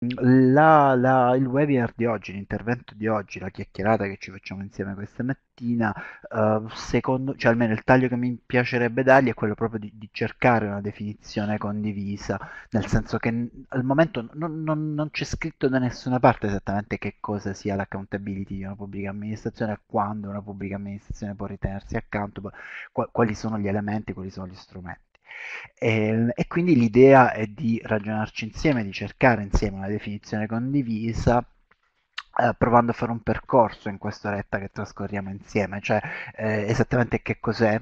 Mhmm, la, la, il webinar di oggi, l'intervento di oggi, la chiacchierata che ci facciamo insieme questa mattina, uh, secondo, cioè almeno il taglio che mi piacerebbe dargli è quello proprio di, di cercare una definizione condivisa, nel senso che al momento non, non, non, c'è scritto da nessuna parte esattamente che cosa sia l'accountability di una pubblica amministrazione, quando una pubblica amministrazione può ritenersi accountable, quali sono gli elementi, quali sono gli strumenti. E, ehm, e quindi l'idea è di ragionarci insieme, di cercare insieme una definizione condivisa Uh, provando a fare un percorso in questa quest'oretta che trascorriamo insieme, cioè eh, esattamente che cos'è,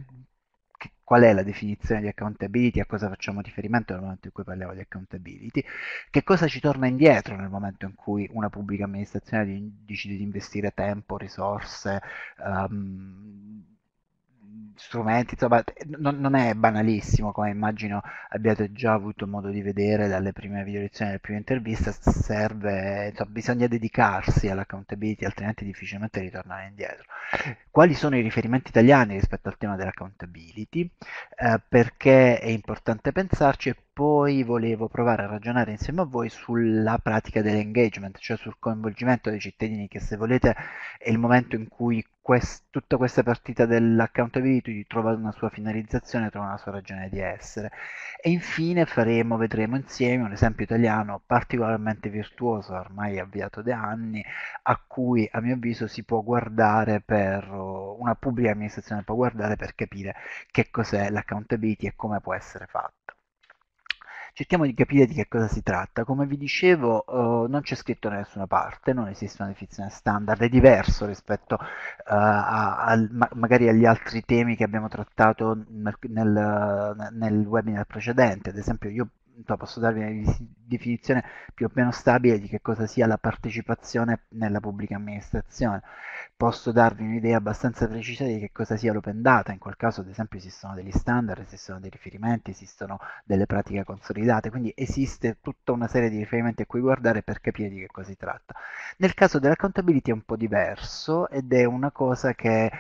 qual è la definizione di accountability, a cosa facciamo riferimento nel momento in cui parliamo di accountability, che cosa ci torna indietro nel momento in cui una pubblica amministrazione decide di investire tempo, risorse, um, strumenti, insomma, eh, non, non, è banalissimo come immagino abbiate già avuto modo di vedere dalle prime video lezioni, dalle prime interviste, serve, insomma, bisogna dedicarsi all'accountability, altrimenti difficilmente ritornare indietro. Quali sono i riferimenti italiani rispetto al tema dell'accountability? Eh, perché è importante pensarci e poi volevo provare a ragionare insieme a voi sulla pratica dell'engagement, cioè sul coinvolgimento dei cittadini, che se volete è il momento in cui quest- tutta questa partita dell'accountability trova una sua finalizzazione, trova una sua ragione di essere. E infine faremo, vedremo insieme un esempio italiano particolarmente virtuoso, ormai avviato da anni, a cui a mio avviso si può guardare per una pubblica amministrazione può guardare per capire che cos'è l'accountability e come può essere fatta cerchiamo di capire di che cosa si tratta. Come vi dicevo, uh, non c'è scritto da nessuna parte, non esiste una definizione standard, è diverso rispetto uh, a, a, ma magari agli altri temi che abbiamo trattato nel, nel, nel, webinar precedente. Ad esempio, io posso darvi una definizione più o meno stabile di che cosa sia la partecipazione nella pubblica amministrazione, posso darvi un'idea abbastanza precisa di che cosa sia l'open data, in quel caso ad esempio esistono degli standard, esistono dei riferimenti, esistono delle pratiche consolidate, quindi esiste tutta una serie di riferimenti a cui guardare per capire di che cosa si tratta. Nel caso dell'accountability è un po' diverso ed è una cosa che eh,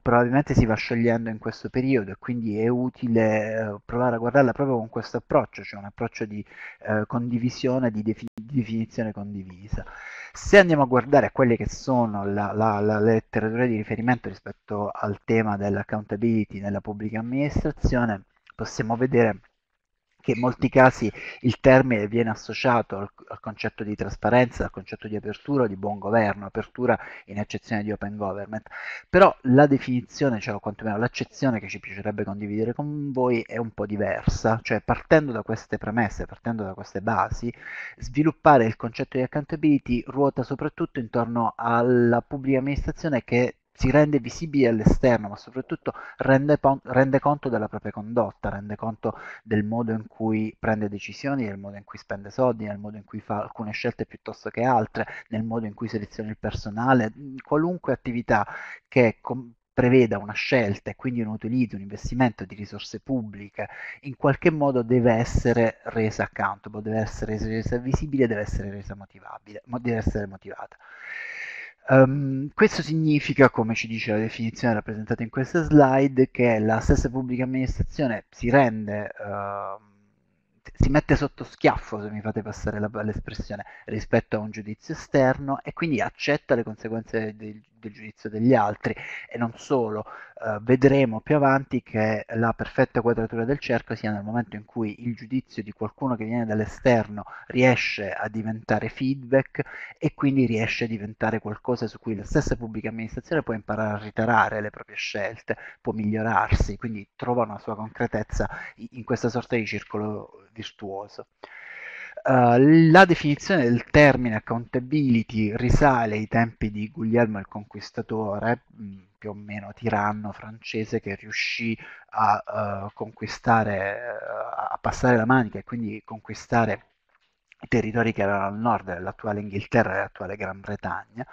probabilmente si va scegliendo in questo periodo e quindi è utile eh, provare a guardarla proprio con questo approccio, cioè un approccio approccio di eh, condivisione, di, definizione condivisa. Se andiamo a guardare quelle che sono la, la, la, le letterature di riferimento rispetto al tema dell'accountability nella pubblica amministrazione, possiamo vedere che in molti casi il termine viene associato al, al, concetto di trasparenza, al concetto di apertura, di buon governo, apertura in eccezione di open government, però la definizione, cioè o quantomeno l'accezione che ci piacerebbe condividere con voi è un po' diversa, cioè partendo da queste premesse, partendo da queste basi, sviluppare il concetto di accountability ruota soprattutto intorno alla pubblica amministrazione che si rende visibile all'esterno, ma soprattutto rende, rende, conto della propria condotta, rende conto del modo in cui prende decisioni, del modo in cui spende soldi, nel modo in cui fa alcune scelte piuttosto che altre, nel modo in cui seleziona il personale, qualunque attività che com- preveda una scelta e quindi un utilizzo, un investimento di risorse pubbliche, in qualche modo deve essere resa accountable, deve essere resa visibile, deve essere resa motivabile, deve essere motivata. Um, questo significa, come ci dice la definizione rappresentata in queste slide, che la stessa pubblica amministrazione si rende, uh, si mette sotto schiaffo, se mi fate passare l'espressione, rispetto a un giudizio esterno e quindi accetta le conseguenze del, del giudizio degli altri e non solo. Eh, vedremo più avanti che la perfetta quadratura del cerchio sia nel momento in cui il giudizio di qualcuno che viene dall'esterno riesce a diventare feedback e quindi riesce a diventare qualcosa su cui la stessa pubblica amministrazione può imparare a ritarare le proprie scelte, può migliorarsi, quindi trova una sua concretezza in questa sorta di circolo virtuoso. Eh, la definizione del termine accountability risale ai tempi di Guglielmo il Conquistatore, mm, più o meno tiranno francese che riuscì a uh, conquistare, eh, a passare la manica e quindi conquistare territori che erano al nord dell'attuale Inghilterra e dell'attuale Gran Bretagna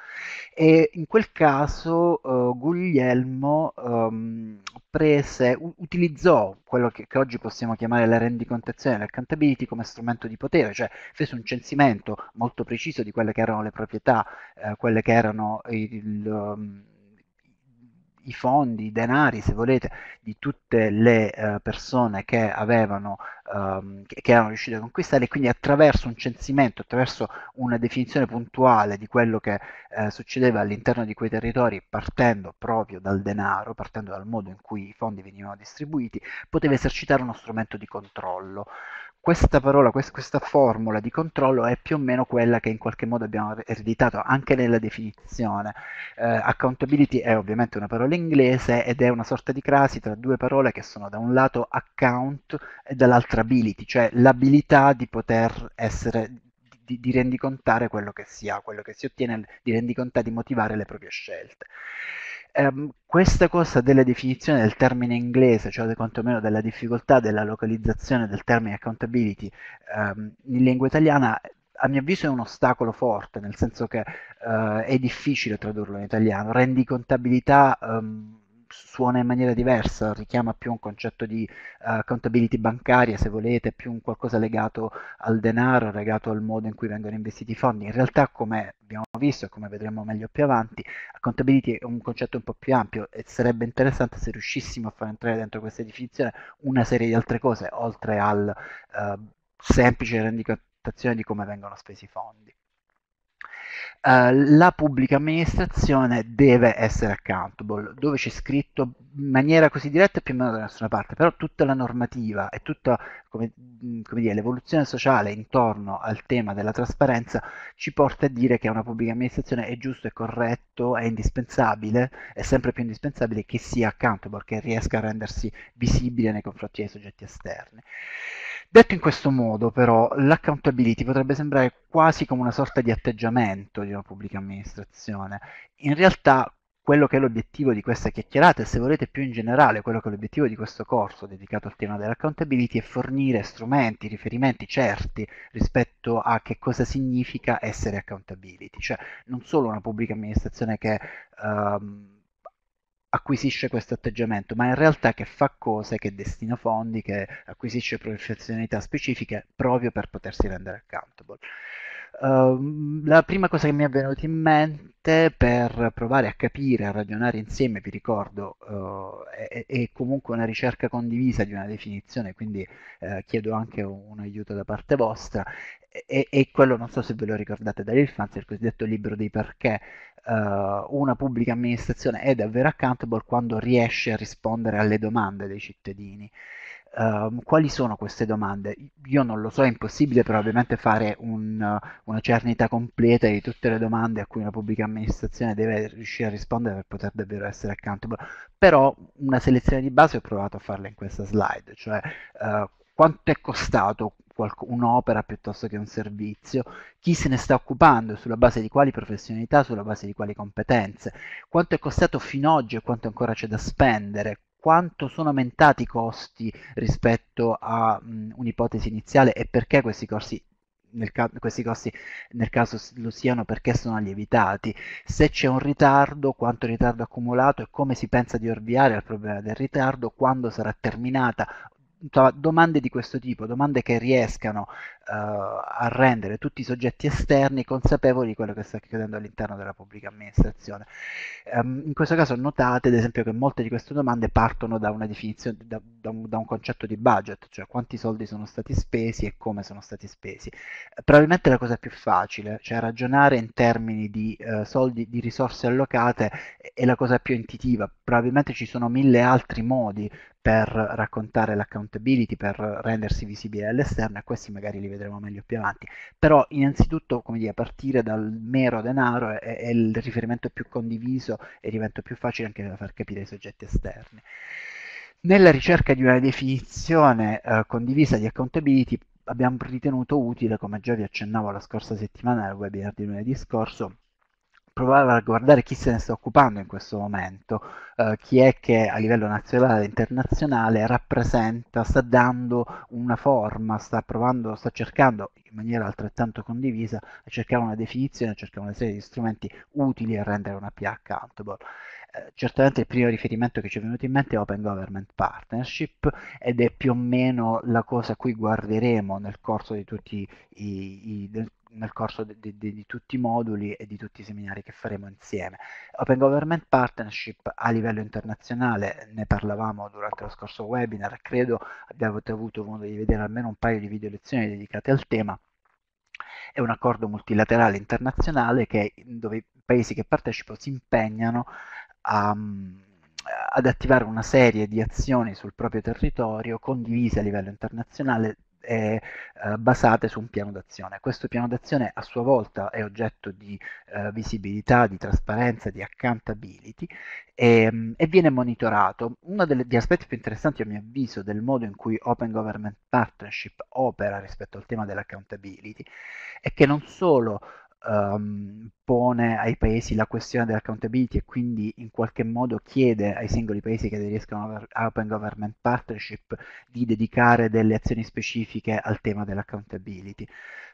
e in quel caso uh, Guglielmo um, prese, u- utilizzò quello che, che, oggi possiamo chiamare la rendicontazione, l'accountability come strumento di potere, cioè fece un censimento molto preciso di quelle che erano le proprietà, eh, quelle che erano il, il ehm, i fondi, i denari, se volete, di tutte le eh, persone che avevano ehm, che, che erano riuscite a conquistare, quindi attraverso un censimento, attraverso una definizione puntuale di quello che eh, succedeva all'interno di quei territori, partendo proprio dal denaro, partendo dal modo in cui i fondi venivano distribuiti, poteva esercitare uno strumento di controllo questa parola, quest- questa formula di controllo è più o meno quella che in qualche modo abbiamo er-, ereditato anche nella definizione. Eh, accountability è ovviamente una parola inglese ed è una sorta di crasi tra due parole che sono da un lato account e dall'altro ability, cioè l'abilità di poter essere di, di rendicontare quello che si ha, quello che si ottiene, di rendicontare, di motivare le proprie scelte ehm, questa cosa della definizione del termine inglese, cioè quantomeno della difficoltà della localizzazione del termine accountability ehm, in lingua italiana, a mio avviso è un ostacolo forte, nel senso che eh, è difficile tradurlo in italiano, rendicontabilità... Ehm, suona in maniera diversa, richiama più un concetto di uh, accountability bancaria, se volete, più un qualcosa legato al denaro, legato al modo in cui vengono investiti i fondi. In realtà, come abbiamo visto e come vedremo meglio più avanti, accountability è un concetto un po' più ampio e sarebbe interessante se riuscissimo a far entrare dentro questa definizione una serie di altre cose, oltre al uh, semplice rendicontazione di come vengono spesi i fondi. Eh, la pubblica amministrazione deve essere accountable, dove c'è scritto in maniera così diretta più o meno da nessuna parte, però tutta la normativa e tutta come, come dire, l'evoluzione sociale intorno al tema della trasparenza ci porta a dire che una pubblica amministrazione è giusto, è corretto, è indispensabile, è sempre più indispensabile che sia accountable, che riesca a rendersi visibile nei confronti dei soggetti esterni. Detto in questo modo, però, l'accountability potrebbe sembrare quasi come una sorta di atteggiamento di una pubblica amministrazione. In realtà, quello che è l'obiettivo di questa chiacchierata e se volete più in generale quello che è l'obiettivo di questo corso dedicato al tema dell'accountability è fornire strumenti, riferimenti certi rispetto a che cosa significa essere accountability, cioè non solo una pubblica amministrazione che... Um, acquisisce questo atteggiamento, ma in realtà che fa cose, che destina fondi, che acquisisce professionalità specifiche proprio per potersi rendere accountable. Ehm, la prima cosa che mi è venuta in mente per provare a capire, a ragionare insieme, vi ricordo, uh, è, è, comunque una ricerca condivisa di una definizione, quindi uh, chiedo anche un, un, aiuto da parte vostra, e, e, quello, non so se ve lo ricordate dall'infanzia, il cosiddetto libro dei perché eh, una pubblica amministrazione è davvero accountable quando riesce a rispondere alle domande dei cittadini. Ehm, quali sono queste domande? Io non lo so, è impossibile però ovviamente fare un, una cernita completa di tutte le domande a cui una pubblica amministrazione deve riuscire a rispondere per poter davvero essere accountable, però una selezione di base ho provato a farla in questa slide, cioè uh, quanto è costato un'opera piuttosto che un servizio, chi se ne sta occupando, sulla base di quali professionalità, sulla base di quali competenze, quanto è costato fino ad oggi e quanto ancora c'è da spendere, quanto sono aumentati i costi rispetto a mh, un'ipotesi iniziale e perché questi, corsi, ca- questi costi nel caso lo siano perché sono lievitati, se c'è un ritardo, quanto ritardo accumulato e come si pensa di orviare al problema del ritardo, quando sarà terminata domande di questo tipo, domande che riescano uh, a rendere tutti i soggetti esterni consapevoli di quello che sta accadendo all'interno della pubblica amministrazione. Um, in questo caso notate ad esempio che molte di queste domande partono da, da, da, un, da un, concetto di budget, cioè quanti soldi sono stati spesi e come sono stati spesi. Probabilmente la cosa più facile, cioè ragionare in termini di uh, soldi, di risorse allocate, è la cosa più intuitiva, probabilmente ci sono mille altri modi per raccontare l'accountability, per rendersi visibile all'esterno e questi magari li vedremo meglio più avanti. Però innanzitutto, come dire, partire dal mero denaro è, è il riferimento più condiviso e diventa più facile anche da far capire ai soggetti esterni. Nella ricerca di una definizione eh, condivisa di accountability abbiamo ritenuto utile, come già vi accennavo la scorsa settimana nel webinar di lunedì scorso, provare a guardare chi se ne sta occupando in questo momento, eh, chi è che a livello nazionale e internazionale rappresenta, sta dando una forma, sta provando, sta cercando in maniera altrettanto condivisa a cercare una definizione, a cercare una serie di strumenti utili a rendere una PA accountable. Eh, certamente il primo riferimento che ci è venuto in mente è Open Government Partnership ed è più o meno la cosa a cui guarderemo nel corso di tutti i, i, nel corso di, di, di, tutti i moduli e di tutti i seminari che faremo insieme. Open Government Partnership a livello internazionale, ne parlavamo durante lo scorso webinar, credo abbiate avuto modo di vedere almeno un paio di video lezioni dedicate al tema, è un accordo multilaterale internazionale che, dove i paesi che partecipano si impegnano a, mm, ad attivare una serie di azioni sul proprio territorio condivise a livello internazionale e eh, basate su un piano d'azione. Questo piano d'azione a sua volta è oggetto di eh, visibilità, di trasparenza, di accountability e, ehm, e viene monitorato. Uno degli aspetti più interessanti a mio avviso del modo in cui Open Government Partnership opera rispetto al tema dell'accountability è che non solo um, pone ai paesi la questione dell'accountability e quindi in qualche modo chiede ai singoli paesi che aderiscono a Open Government Partnership di dedicare delle azioni specifiche al tema dell'accountability.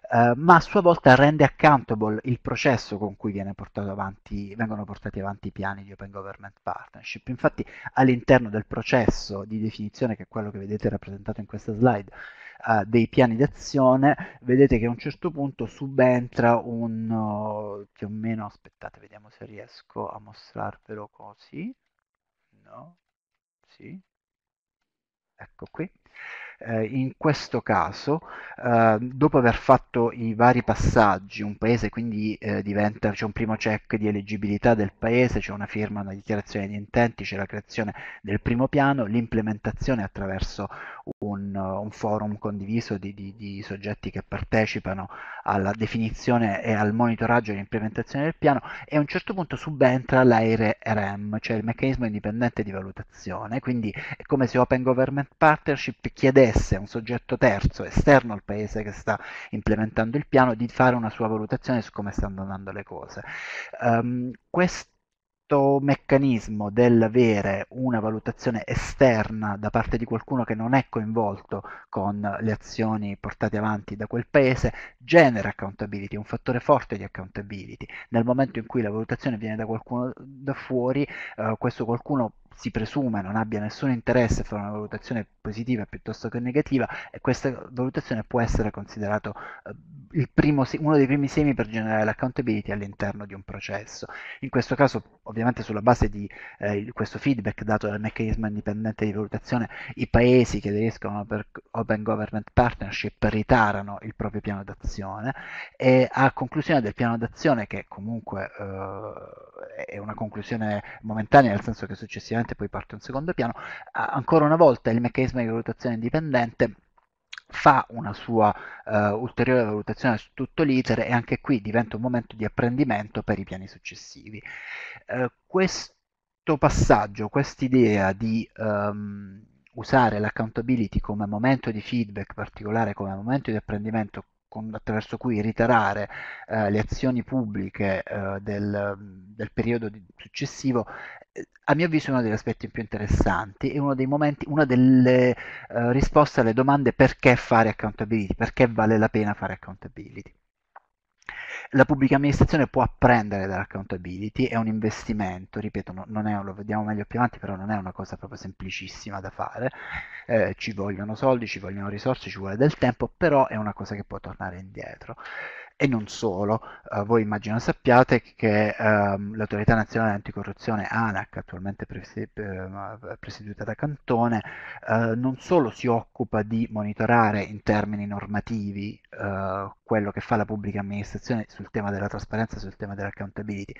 Uh, ma a sua volta rende accountable il processo con cui avanti, vengono portati avanti i piani di Open Government Partnership. Infatti all'interno del processo di definizione, che è quello che vedete rappresentato in questa slide, uh, dei piani d'azione, vedete che a un certo punto subentra un uh, più o meno, aspettate, vediamo se riesco a mostrarvelo così, no, sì, ecco qui. Eh, in questo caso, eh, dopo aver fatto i vari passaggi, un paese quindi eh, diventa, c'è un primo check di elegibilità del paese, c'è una firma, una dichiarazione di intenti, c'è la creazione del primo piano, l'implementazione attraverso un, un forum condiviso di, di, di, soggetti che partecipano alla definizione e al monitoraggio e all'implementazione del piano e a un certo punto subentra laire rem cioè il meccanismo indipendente di valutazione, quindi è come se Open Government Partnership chiedesse a un soggetto terzo esterno al paese che sta implementando il piano di fare una sua valutazione su come stanno andando le cose. Um, ehm, questo questo meccanismo dell'avere una valutazione esterna da parte di qualcuno che non è coinvolto con le azioni portate avanti da quel paese genera accountability, un fattore forte di accountability. Nel momento in cui la valutazione viene da qualcuno da fuori, eh, questo qualcuno si presume non abbia nessun interesse a fare una valutazione positiva piuttosto che negativa e questa valutazione può essere considerata eh, uno dei primi semi per generare l'accountability all'interno di un processo. In questo caso ovviamente sulla base di eh, questo feedback dato dal meccanismo indipendente di valutazione i paesi che aderiscono per Open Government Partnership ritarano il proprio piano d'azione e a conclusione del piano d'azione che comunque eh, è una conclusione momentanea nel senso che successivamente ovviamente poi parte un secondo piano. ancora una volta il meccanismo di valutazione indipendente fa una sua uh, ulteriore valutazione su tutto l'iter e anche qui diventa un momento di apprendimento per i piani successivi. Uh, questo passaggio, quest'idea di um, usare l'accountability come momento di feedback particolare, come momento di apprendimento con, attraverso cui riterare uh, eh, le azioni pubbliche del, del, periodo di, successivo a mio avviso è uno degli aspetti più interessanti e uno dei momenti, una delle uh, risposte alle domande perché fare accountability, perché vale la pena fare accountability. La pubblica amministrazione può apprendere dall'accountability, è un investimento, ripeto, non è, lo vediamo meglio più avanti, però non è una cosa proprio semplicissima da fare, eh, ci vogliono soldi, ci vogliono risorse, ci vuole del tempo, però è una cosa che può tornare indietro e non solo. Uh, voi immagino sappiate che uh, l'autorità nazionale anticorruzione ANAC, attualmente eh, presieduta da Cantone, uh, non solo si occupa di monitorare in termini normativi quello che fa la pubblica amministrazione sul tema della trasparenza, sul tema dell'accountability,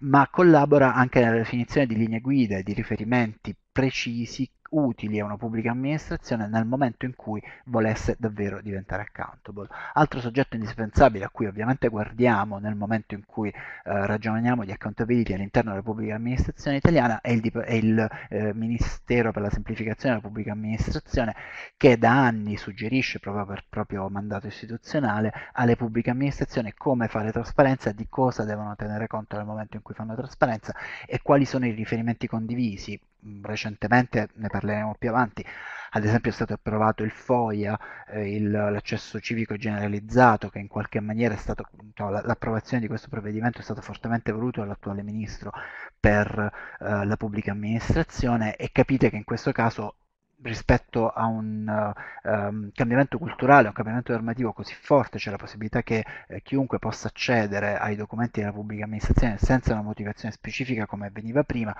ma collabora anche nella definizione di linee guida e di riferimenti precisi utili a una pubblica amministrazione nel momento in cui volesse davvero diventare accountable. Altro soggetto indispensabile a cui ovviamente guardiamo nel momento in cui eh, ragioniamo di accountability all'interno della pubblica amministrazione italiana è il, è il eh, Ministero per la semplificazione della pubblica amministrazione che da anni suggerisce proprio per proprio mandato istituzionale alle pubbliche amministrazioni come fare trasparenza, di cosa devono tenere conto nel momento in cui fanno trasparenza e quali sono i riferimenti condivisi Mm, recentemente, ne parleremo più avanti, ad esempio è stato approvato il FOIA, eh, il, l'accesso civico generalizzato, che in qualche maniera è stato, no, cioè, l'approvazione di questo provvedimento è stato fortemente voluto dall'attuale ministro per eh, la pubblica amministrazione e capite che in questo caso rispetto a un uh, um, cambiamento culturale, un cambiamento normativo così forte, c'è cioè la possibilità che eh, chiunque possa accedere ai documenti della pubblica amministrazione senza una motivazione specifica come avveniva prima,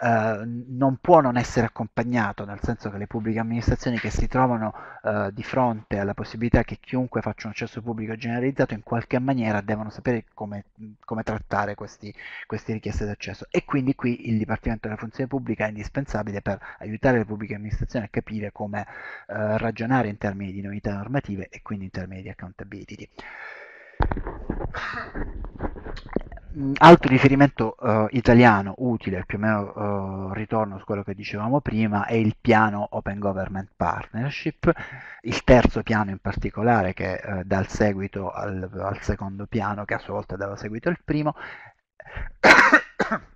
uh, non può non essere accompagnato, nel senso che le pubbliche amministrazioni che si trovano uh, di fronte alla possibilità che chiunque faccia un accesso pubblico generalizzato in qualche maniera devono sapere come, come trattare questi, queste richieste d'accesso. E quindi qui il Dipartimento della Funzione Pubblica è indispensabile per aiutare le pubbliche amministrazioni situazione e capire come eh, ragionare in termini di novità normative e quindi in termini di accountability. Mm, altro riferimento eh, italiano utile, più o meno eh, ritorno su quello che dicevamo prima, è il piano Open Government Partnership, il terzo piano in particolare che eh, dà il seguito al, al secondo piano che a sua volta dava seguito al primo.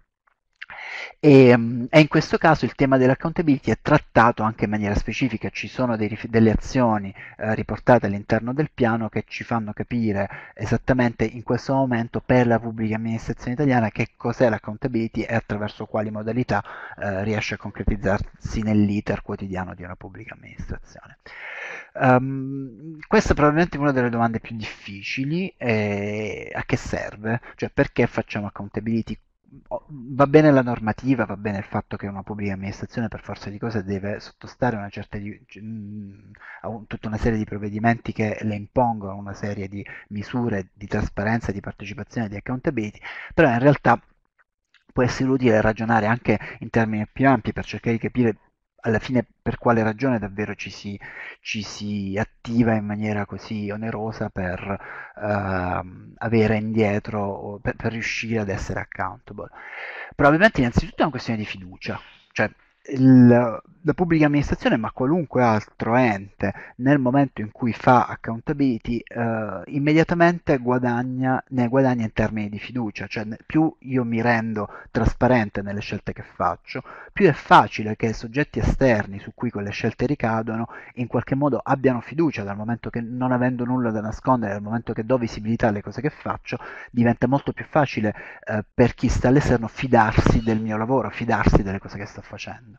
E, ehm, e, in questo caso il tema dell'accountability è trattato anche in maniera specifica, ci sono dei, delle azioni eh, riportate all'interno del piano che ci fanno capire esattamente in questo momento per la pubblica amministrazione italiana che cos'è l'accountability e attraverso quali modalità eh, riesce a concretizzarsi nell'iter quotidiano di una pubblica amministrazione. Um, questa è probabilmente una delle domande più difficili, eh, a che serve? Cioè perché facciamo accountability? va bene la normativa, va bene il fatto che una pubblica amministrazione per forza di cose deve sottostare a un, tutta una serie di provvedimenti che le impongono una serie di misure di trasparenza, di partecipazione, di accountability, però in realtà può essere utile ragionare anche in termini più ampi per cercare di capire alla fine per quale ragione davvero ci si, ci si attiva in maniera così onerosa per uh, avere indietro, per, per riuscire ad essere accountable. Probabilmente innanzitutto è una questione di fiducia, cioè la, la pubblica amministrazione, ma qualunque altro ente, nel momento in cui fa accountability, eh, immediatamente guadagna, ne guadagna in termini di fiducia, cioè più io mi rendo trasparente nelle scelte che faccio, più è facile che i soggetti esterni su cui quelle scelte ricadono in qualche modo abbiano fiducia dal momento che non avendo nulla da nascondere, dal momento che do visibilità alle cose che faccio, diventa molto più facile eh, per chi sta all'esterno fidarsi del mio lavoro, fidarsi delle cose che sto facendo.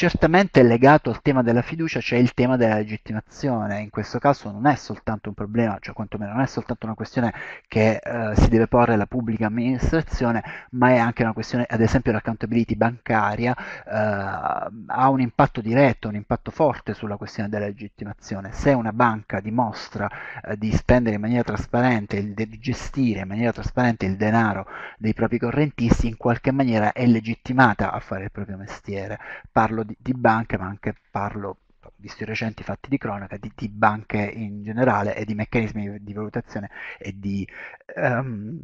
Certamente legato al tema della fiducia c'è cioè il tema della legittimazione, in questo caso non è soltanto un problema, cioè quantomeno non è soltanto una questione che eh, si deve porre la pubblica amministrazione, ma è anche una questione, ad esempio l'accountability bancaria eh, ha un impatto diretto, un impatto forte sulla questione della legittimazione. Se una banca dimostra eh, di spendere in maniera trasparente, di gestire in maniera trasparente il denaro dei propri correntisti, in qualche maniera è legittimata a fare il proprio mestiere. Parlo di, di banche, ma anche parlo visto i recenti fatti di cronaca, di, di, banche in generale e di meccanismi di valutazione e di um,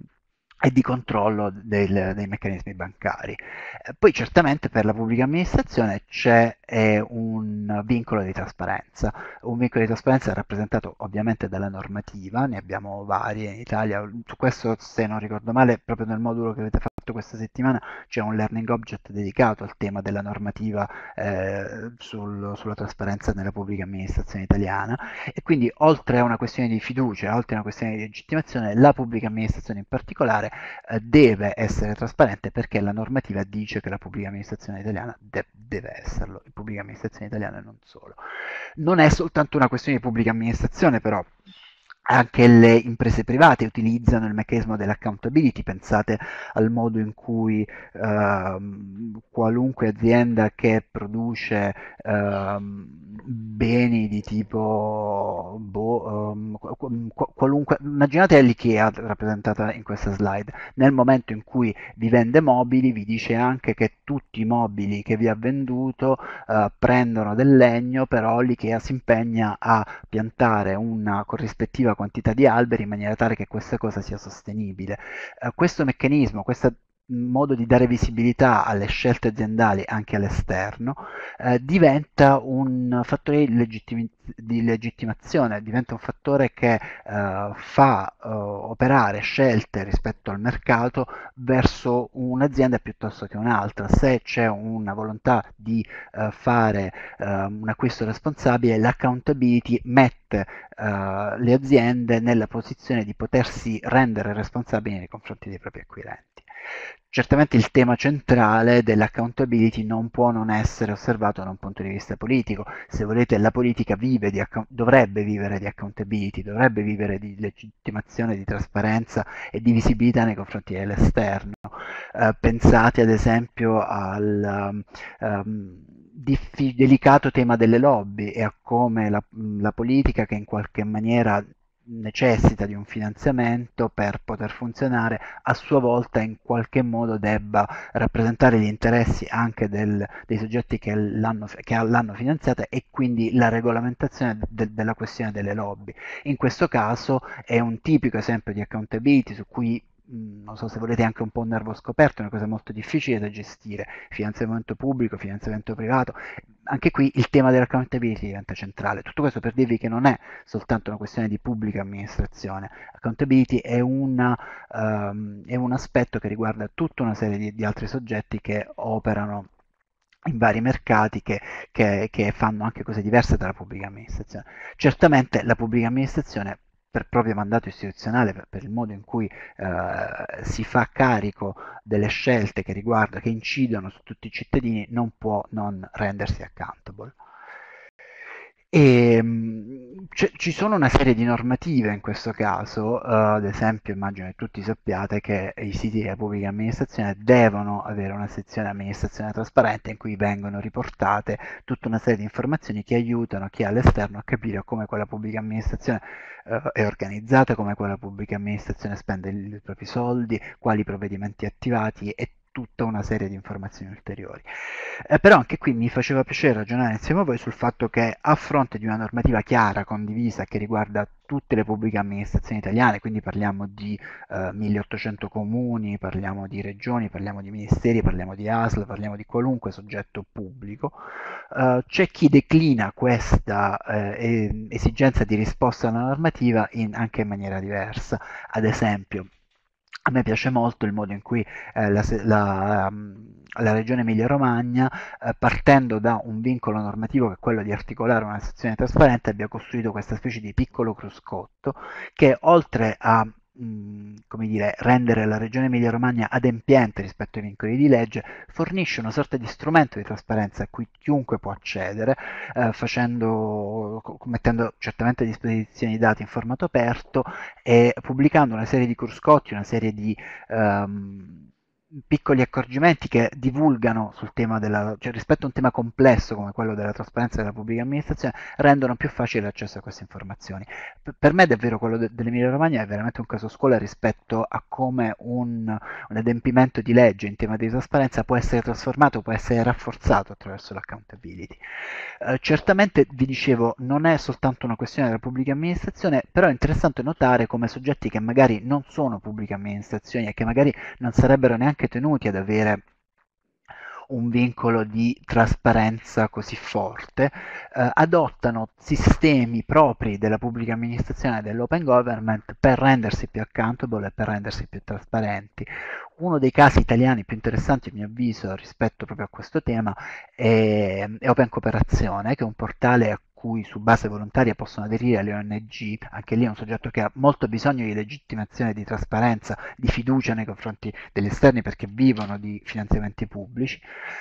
e di controllo del, dei meccanismi bancari. Eh, poi certamente per la pubblica amministrazione c'è un vincolo di trasparenza, un vincolo di trasparenza rappresentato ovviamente dalla normativa, ne abbiamo varie in Italia, su questo se non ricordo male proprio nel modulo che avete fatto questa settimana c'è un learning object dedicato al tema della normativa eh, sul, sulla trasparenza nella pubblica amministrazione italiana e quindi oltre a una questione di fiducia, oltre a una questione di legittimazione, la pubblica amministrazione in particolare particolare eh, deve essere trasparente perché la normativa dice che la pubblica amministrazione italiana de deve esserlo, la pubblica amministrazione italiana e non solo. Non è soltanto una questione di pubblica amministrazione però, anche le imprese private utilizzano il meccanismo dell'accountability, pensate al modo in cui eh, qualunque azienda che produce eh, beni di tipo, Bo, um, ehm, mhmm, qualunque, immaginate l'IKEA rappresentata in questa slide, nel momento in cui vi vende mobili vi dice anche che tutti i mobili che vi ha venduto eh, prendono del legno, però l'IKEA si impegna a piantare una corrispettiva quantità di alberi in maniera tale che questa cosa sia sostenibile. Eh, questo meccanismo, questa modo di dare visibilità alle scelte aziendali anche all'esterno, eh, diventa un fattore di, legittimi- di, legittimazione, diventa un fattore che eh, fa eh, operare scelte rispetto al mercato verso un'azienda piuttosto che un'altra. Se c'è una volontà di eh, fare ehm, un acquisto responsabile, l'accountability mette eh, le aziende nella posizione di potersi rendere responsabili nei confronti dei propri acquirenti certamente il tema centrale dell'accountability non può non essere osservato da un punto di vista politico. Se volete, la politica vive di, dovrebbe vivere di accountability, dovrebbe vivere di legittimazione, di trasparenza e di visibilità nei confronti dell'esterno. Eh, pensate ad esempio al um, um delicato tema delle lobby e a come la, la politica che in qualche maniera necessita di un finanziamento per poter funzionare, a sua volta in qualche modo debba rappresentare gli interessi anche del, dei soggetti che l'hanno, che l'hanno, finanziata e quindi la regolamentazione de, della questione delle lobby. In questo caso è un tipico esempio di accountability su cui Mm, non so se volete anche un po' un nervo scoperto, è una cosa molto difficile da gestire, finanziamento pubblico, finanziamento privato, anche qui il tema dell'accountability diventa centrale, tutto questo per dirvi che non è soltanto una questione di pubblica amministrazione, accountability è, una, um, ehm, è un aspetto che riguarda tutta una serie di, di altri soggetti che operano in vari mercati che, che, che, fanno anche cose diverse dalla pubblica amministrazione. Certamente la pubblica amministrazione per proprio mandato istituzionale, per, per il modo in cui eh, si fa carico delle scelte che riguarda, che incidono su tutti i cittadini, non può non rendersi accountable. E, ehm, c- ci sono una serie di normative in questo caso, uh, ad esempio immagino che tutti sappiate che i siti della pubblica amministrazione devono avere una sezione amministrazione trasparente in cui vengono riportate tutta una serie di informazioni che aiutano chi è all'esterno a capire come quella pubblica amministrazione uh, è organizzata, come quella pubblica amministrazione spende i, propri soldi, quali provvedimenti attivati e tutta una serie di informazioni ulteriori. Eh, però anche qui mi faceva piacere ragionare insieme a voi sul fatto che a fronte di una normativa chiara, condivisa, che riguarda tutte le pubbliche amministrazioni italiane, quindi parliamo di eh, 1800 comuni, parliamo di regioni, parliamo di ministeri, parliamo di ASL, parliamo di qualunque soggetto pubblico, eh, c'è chi declina questa eh, esigenza di risposta alla normativa in, anche in maniera diversa. Ad esempio, a me piace molto il modo in cui eh, la, la, ehm, la, Regione Emilia-Romagna, eh, partendo da un vincolo normativo che è quello di articolare una sezione trasparente, abbia costruito questa specie di piccolo cruscotto che oltre a come dire, rendere la regione Emilia-Romagna adempiente rispetto ai vincoli di legge, fornisce una sorta di strumento di trasparenza a cui chiunque può accedere, eh, facendo, mettendo certamente a disposizione i dati in formato aperto e pubblicando una serie di cruscotti, una serie di... Ehm, piccoli accorgimenti che divulgano sul tema della, cioè rispetto a un tema complesso come quello della trasparenza della pubblica amministrazione, rendono più facile l'accesso a queste informazioni. P- per me davvero quello de- dell'Emilia Romagna è veramente un caso scuola rispetto a come un, un, adempimento di legge in tema di trasparenza può essere trasformato, può essere rafforzato attraverso l'accountability. Eh, certamente, vi dicevo, non è soltanto una questione della pubblica amministrazione, però è interessante notare come soggetti che magari non sono pubbliche amministrazioni e che magari non sarebbero neanche anche tenuti ad avere un vincolo di trasparenza così forte, eh, adottano sistemi propri della pubblica amministrazione e dell'open government per rendersi più accountable e per rendersi più trasparenti. Uno dei casi italiani più interessanti, a mio avviso, rispetto proprio a questo tema è, è Open Cooperazione, che è un portale a cui su base volontaria possono aderire alle ONG, anche lì è un soggetto che ha molto bisogno di legittimazione, di trasparenza, di fiducia nei confronti degli esterni perché vivono di finanziamenti pubblici,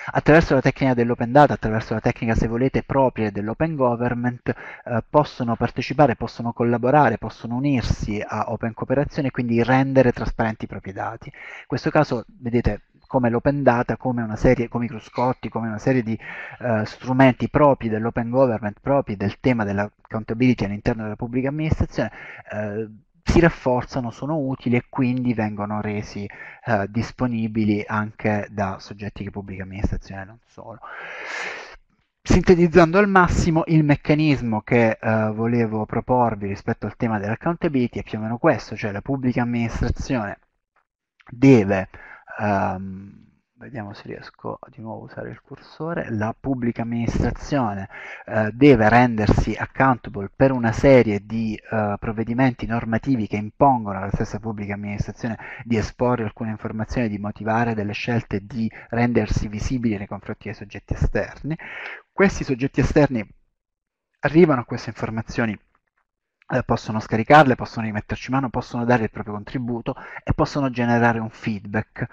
attraverso la tecnica dell'open data, attraverso la tecnica se volete propria dell'open government, eh, possono partecipare, possono collaborare, possono unirsi a open cooperazione e quindi rendere trasparenti i propri dati. In questo caso, vedete, come l'open data, come una serie, come i cruscotti, come una serie di uh, strumenti propri dell'open government, propri del tema della accountability all'interno della pubblica amministrazione, uh, si rafforzano, sono utili e quindi vengono resi uh, disponibili anche da soggetti di pubblica amministrazione, non solo. Sintetizzando al massimo, il meccanismo che eh, volevo proporvi rispetto al tema dell'accountability è più o meno questo, cioè la pubblica amministrazione deve um, vediamo se riesco di nuovo a usare il cursore, la pubblica amministrazione eh, deve rendersi accountable per una serie di eh, provvedimenti normativi che impongono alla stessa pubblica amministrazione di esporre alcune informazioni, di motivare delle scelte, di rendersi visibili nei confronti dei soggetti esterni. Questi soggetti esterni arrivano a queste informazioni eh, possono scaricarle, possono rimetterci mano, possono dare il proprio contributo e possono generare un feedback.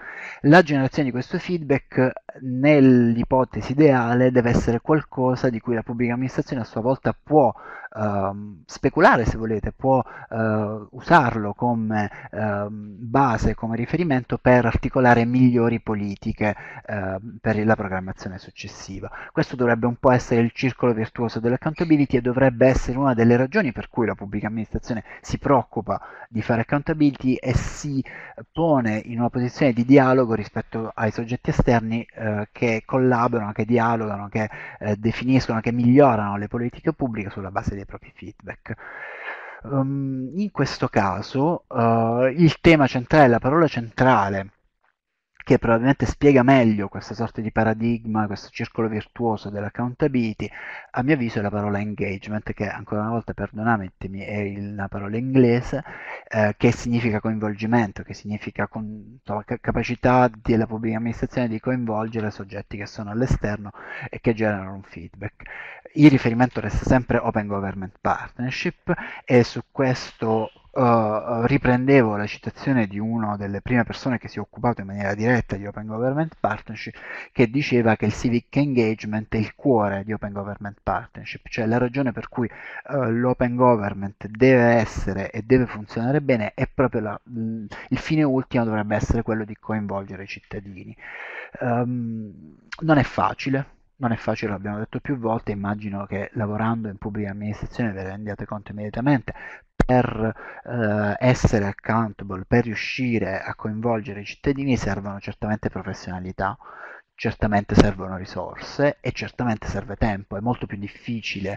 La generazione di questo feedback nell'ipotesi ideale deve essere qualcosa di cui la pubblica amministrazione a sua volta può Uh, speculare se volete, può uh, usarlo come uh, base, come riferimento per articolare migliori politiche ehm, per la programmazione successiva. Questo dovrebbe un po' essere il circolo virtuoso dell'accountability e dovrebbe essere una delle ragioni per cui la pubblica amministrazione si preoccupa di fare accountability e si pone in una posizione di dialogo rispetto ai soggetti esterni eh, che collaborano, che dialogano, che eh, definiscono, che migliorano le politiche pubbliche sulla base dei propri feedback. Um, in questo caso uh, il tema centrale, la parola centrale che probabilmente spiega meglio questa sorta di paradigma, questo circolo virtuoso dell'accountability, a mio avviso è la parola engagement, che ancora una volta, perdonatemi, è una parola inglese, eh, che significa coinvolgimento, che significa con, insomma, capacità della pubblica amministrazione di coinvolgere soggetti che sono all'esterno e che generano un feedback. Il riferimento resta sempre Open Government Partnership e su questo eh, riprendevo la citazione di una delle prime persone che si è occupato in maniera diretta di Open Government Partnership, che diceva che il civic engagement è il cuore di Open Government Partnership, cioè la ragione per cui uh, l'open government deve essere e deve funzionare bene è proprio la, mh, mm, il fine ultimo dovrebbe essere quello di coinvolgere i cittadini. Um, non è facile, non è facile, l'abbiamo detto più volte, immagino che lavorando in pubblica amministrazione ve ne rendiate conto immediatamente, per eh, essere accountable, per riuscire a coinvolgere i cittadini servono certamente professionalità certamente servono risorse e certamente serve tempo, è molto più difficile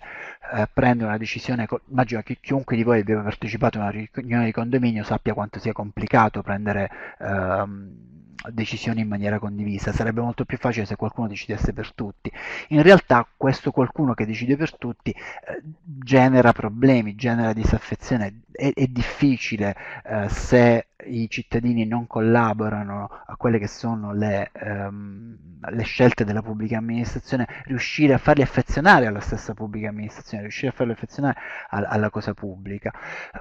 eh, prendere una decisione, immagino che chiunque di voi abbia partecipato a una riunione di condominio sappia quanto sia complicato prendere ehm, decisioni in maniera condivisa, sarebbe molto più facile se qualcuno decidesse per tutti. In realtà questo qualcuno che decide per tutti eh, genera problemi, genera disaffezione, è, è difficile eh, se i cittadini non collaborano a quelle che sono le, ehm, le, scelte della pubblica amministrazione, riuscire a farli affezionare alla stessa pubblica amministrazione, riuscire a farli affezionare a, alla cosa pubblica.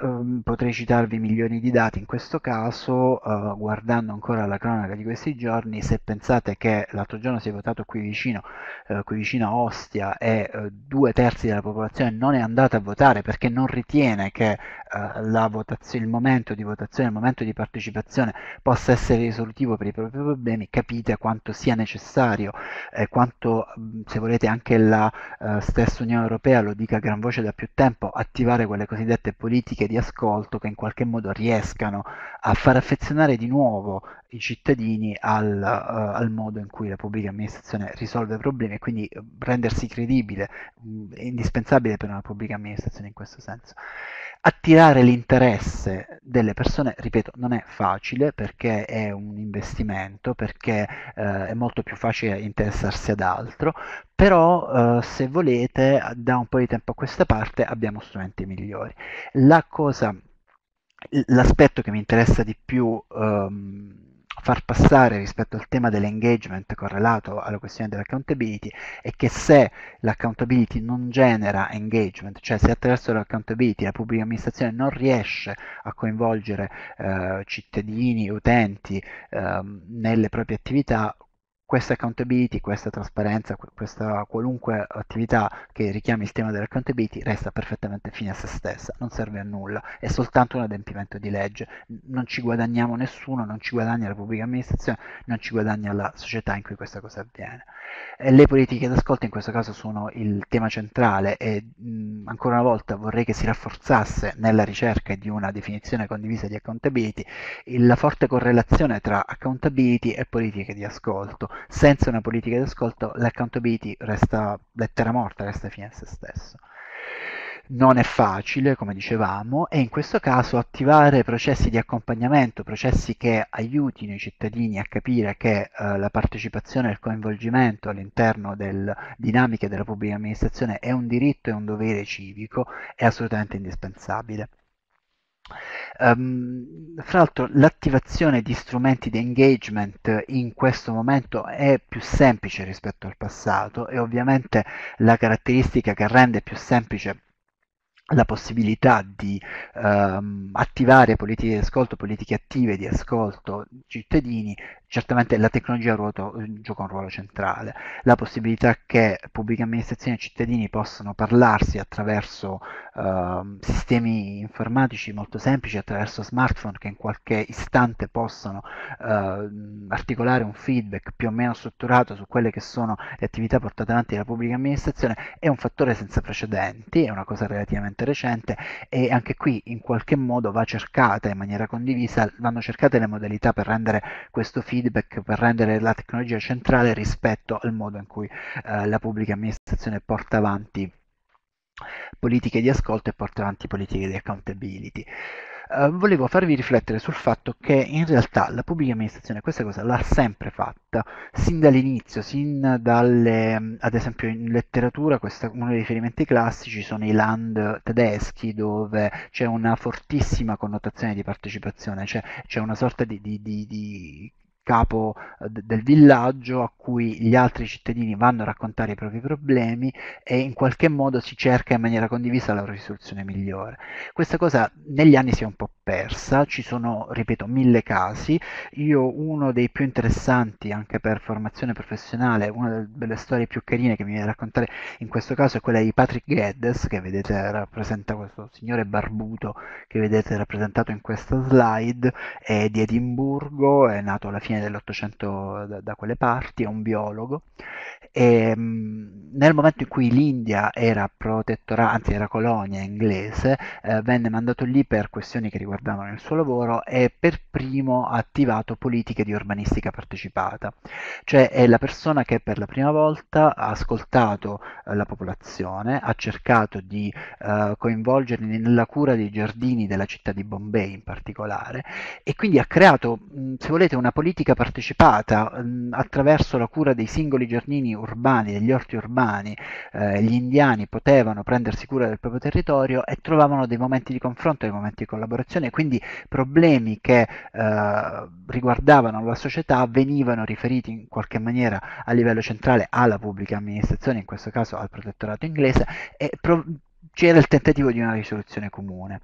Eh, potrei citarvi milioni di dati, in questo caso, eh, guardando ancora la cronaca di questi giorni, se pensate che l'altro giorno si è votato qui vicino, eh, qui vicino a Ostia e eh, due terzi della popolazione non è andata a votare perché non ritiene che eh, votazione, il momento di votazione, il momento di partecipazione possa essere risolutivo per i propri problemi, capite quanto sia necessario, eh, quanto mm, se volete anche la eh, stessa Unione Europea lo dica a gran voce da più tempo, attivare quelle cosiddette politiche di ascolto che in qualche modo riescano a far affezionare di nuovo i cittadini al, uh, al modo in cui la pubblica amministrazione risolve problemi e quindi eh, rendersi credibile, mh, mm, indispensabile per una pubblica amministrazione in questo senso attirare l'interesse delle persone, ripeto, non è facile perché è un investimento, perché eh, è molto più facile interessarsi ad altro, però eh, se volete da un po' di tempo a questa parte abbiamo strumenti migliori. La cosa, l'aspetto che mi interessa di più... Um, far passare rispetto al tema dell'engagement correlato alla questione dell'accountability è che se l'accountability non genera engagement, cioè se attraverso l'accountability la pubblica amministrazione non riesce a coinvolgere eh, cittadini, utenti eh, nelle proprie attività, questa accountability, questa trasparenza, questa qualunque attività che richiami il tema dell'accountability resta perfettamente fine a se stessa, non serve a nulla, è soltanto un adempimento di legge, non ci guadagniamo nessuno, non ci guadagna la pubblica amministrazione, non ci guadagna la società in cui questa cosa avviene. E le politiche d'ascolto in questo caso sono il tema centrale e mh, mhmm, ancora una volta vorrei che si rafforzasse nella ricerca di una definizione condivisa di accountability la forte correlazione tra accountability e politiche di ascolto senza una politica di ascolto l'accountability resta lettera morta, resta fine a se stesso. Non è facile, come dicevamo, e in questo caso attivare processi di accompagnamento, processi che aiutino i cittadini a capire che eh, la partecipazione e il coinvolgimento all'interno delle dinamiche della pubblica amministrazione è un diritto e un dovere civico, è assolutamente indispensabile. Um, fra l'altro l'attivazione di strumenti di engagement in questo momento è più semplice rispetto al passato e ovviamente la caratteristica che rende più semplice la possibilità di ehm, attivare politiche di ascolto, politiche attive di ascolto cittadini Certamente la tecnologia ruoto, eh, gioca un ruolo centrale, la possibilità che pubbliche amministrazioni e cittadini possano parlarsi attraverso eh, sistemi informatici molto semplici, attraverso smartphone che in qualche istante possano eh, articolare un feedback più o meno strutturato su quelle che sono le attività portate avanti dalla pubblica amministrazione, è un fattore senza precedenti, è una cosa relativamente recente e anche qui in qualche modo va cercata in maniera condivisa, vanno cercate le modalità per rendere questo feedback feedback per rendere la tecnologia centrale rispetto al modo in cui eh, la pubblica amministrazione porta avanti politiche di ascolto e porta avanti politiche di accountability. Eh, volevo farvi riflettere sul fatto che in realtà la pubblica amministrazione questa cosa l'ha sempre fatta, sin dall'inizio, sin dalle, ad esempio in letteratura questa, uno dei riferimenti classici sono i land tedeschi dove c'è una fortissima connotazione di partecipazione, cioè c'è una sorta di, di, di, di capo eh, del villaggio a cui gli altri cittadini vanno a raccontare i propri problemi e in qualche modo si cerca in maniera condivisa la risoluzione migliore. Questa cosa negli anni si è un po' persa, ci sono, ripeto, mille casi. Io uno dei più interessanti anche per formazione professionale, una delle storie più carine che mi viene a raccontare in questo caso è quella di Patrick Geddes, che vedete rappresenta questo signore barbuto che vedete rappresentato in questa slide, è di Edimburgo, è nato alla fine fine dell'Ottocento da, da, quelle parti, è un biologo. E, ehm, nel momento in cui l'India era protettorata, anzi era colonia inglese, eh, venne mandato lì per questioni che riguardavano il suo lavoro e per primo ha attivato politiche di urbanistica partecipata, cioè è la persona che per la prima volta ha ascoltato eh, la popolazione, ha cercato di eh, coinvolgerli nella cura dei giardini della città di Bombay in particolare e quindi ha creato, se volete, una politica politica partecipata mh, mm, attraverso la cura dei singoli giardini urbani, degli orti urbani, eh, gli indiani potevano prendersi cura del proprio territorio e trovavano dei momenti di confronto, dei momenti di collaborazione, quindi problemi che eh, riguardavano la società venivano riferiti in qualche maniera a livello centrale alla pubblica amministrazione, in questo caso al protettorato inglese, e pro- c'era il tentativo di una risoluzione comune